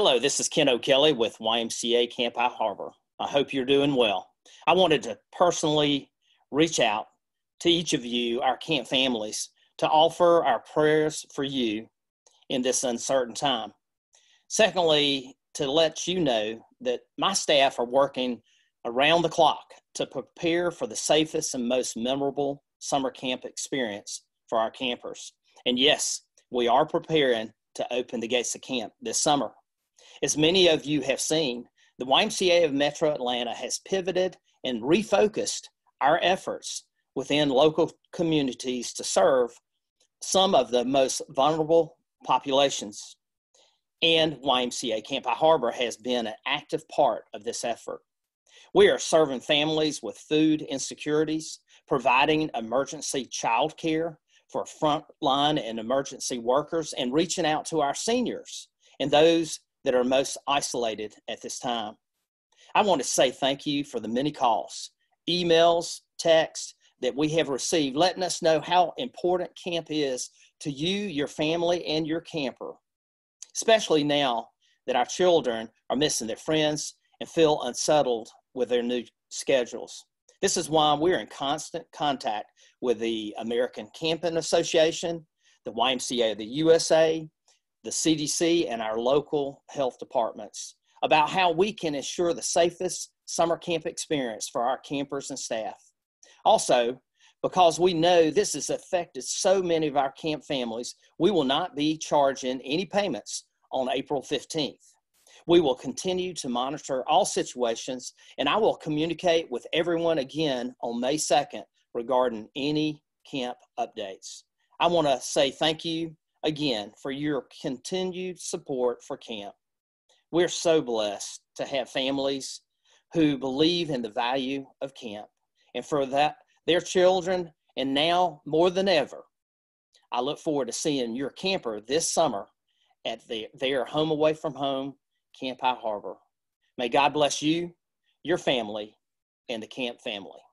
Hello, this is Ken O'Kelly with YMCA Camp High Harbor. I hope you're doing well. I wanted to personally reach out to each of you, our camp families, to offer our prayers for you in this uncertain time. Secondly, to let you know that my staff are working around the clock to prepare for the safest and most memorable summer camp experience for our campers. And yes, we are preparing to open the gates of camp this summer. As many of you have seen, the YMCA of Metro Atlanta has pivoted and refocused our efforts within local communities to serve some of the most vulnerable populations. And YMCA Campi Harbor has been an active part of this effort. We are serving families with food insecurities, providing emergency child care for frontline and emergency workers, and reaching out to our seniors and those that are most isolated at this time. I want to say thank you for the many calls, emails, texts that we have received, letting us know how important camp is to you, your family, and your camper, especially now that our children are missing their friends and feel unsettled with their new schedules. This is why we're in constant contact with the American Camping Association, the YMCA of the USA, the CDC and our local health departments about how we can ensure the safest summer camp experience for our campers and staff. Also, because we know this has affected so many of our camp families, we will not be charging any payments on April 15th. We will continue to monitor all situations, and I will communicate with everyone again on May 2nd regarding any camp updates. I want to say thank you again for your continued support for camp. We're so blessed to have families who believe in the value of camp and for that their children and now more than ever. I look forward to seeing your camper this summer at the, their home away from home, Camp High Harbor. May God bless you, your family, and the camp family.